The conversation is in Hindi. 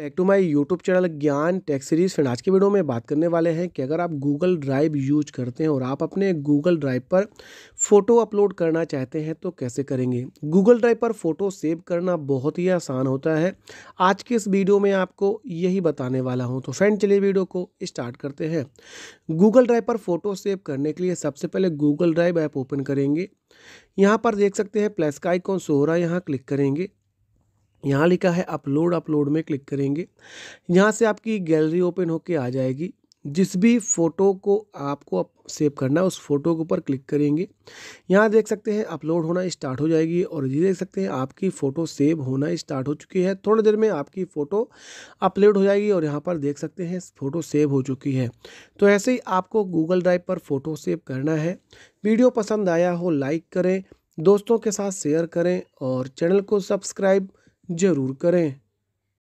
back to my YouTube channel Gyan tech series friend आज की वीडियो में बात करने वाले हैं कि अगर आप गूगल ड्राइव यूज करते हैं और आप अपने गूगल ड्राइव पर फोटो अपलोड करना चाहते हैं तो कैसे करेंगे गूगल ड्राइव पर फोटो सेव करना बहुत ही आसान होता है आज के इस वीडियो में आपको यही बताने वाला हूँ तो फ्रेंड चलिए वीडियो को स्टार्ट करते हैं गूगल ड्राइव पर फोटो सेव करने के लिए सबसे पहले गूगल ड्राइव ऐप ओपन करेंगे यहाँ पर देख सकते हैं प्लस का आइकॉन सो रहा है यहाँ क्लिक करेंगे यहाँ लिखा है अपलोड अपलोड में क्लिक करेंगे यहाँ से आपकी गैलरी ओपन होके आ जाएगी जिस भी फ़ोटो को आपको सेव करना है उस फोटो के ऊपर क्लिक करेंगे यहाँ देख सकते हैं अपलोड होना स्टार्ट हो जाएगी और ये देख सकते हैं आपकी फ़ोटो सेव होना स्टार्ट हो चुकी है थोड़ी देर में आपकी फ़ोटो अपलोड हो जाएगी और यहाँ पर देख सकते हैं फ़ोटो सेव हो चुकी है तो ऐसे ही आपको गूगल ड्राइव पर फ़ोटो सेव करना है वीडियो पसंद आया हो लाइक करें दोस्तों के साथ शेयर करें और चैनल को सब्सक्राइब ज़रूर करें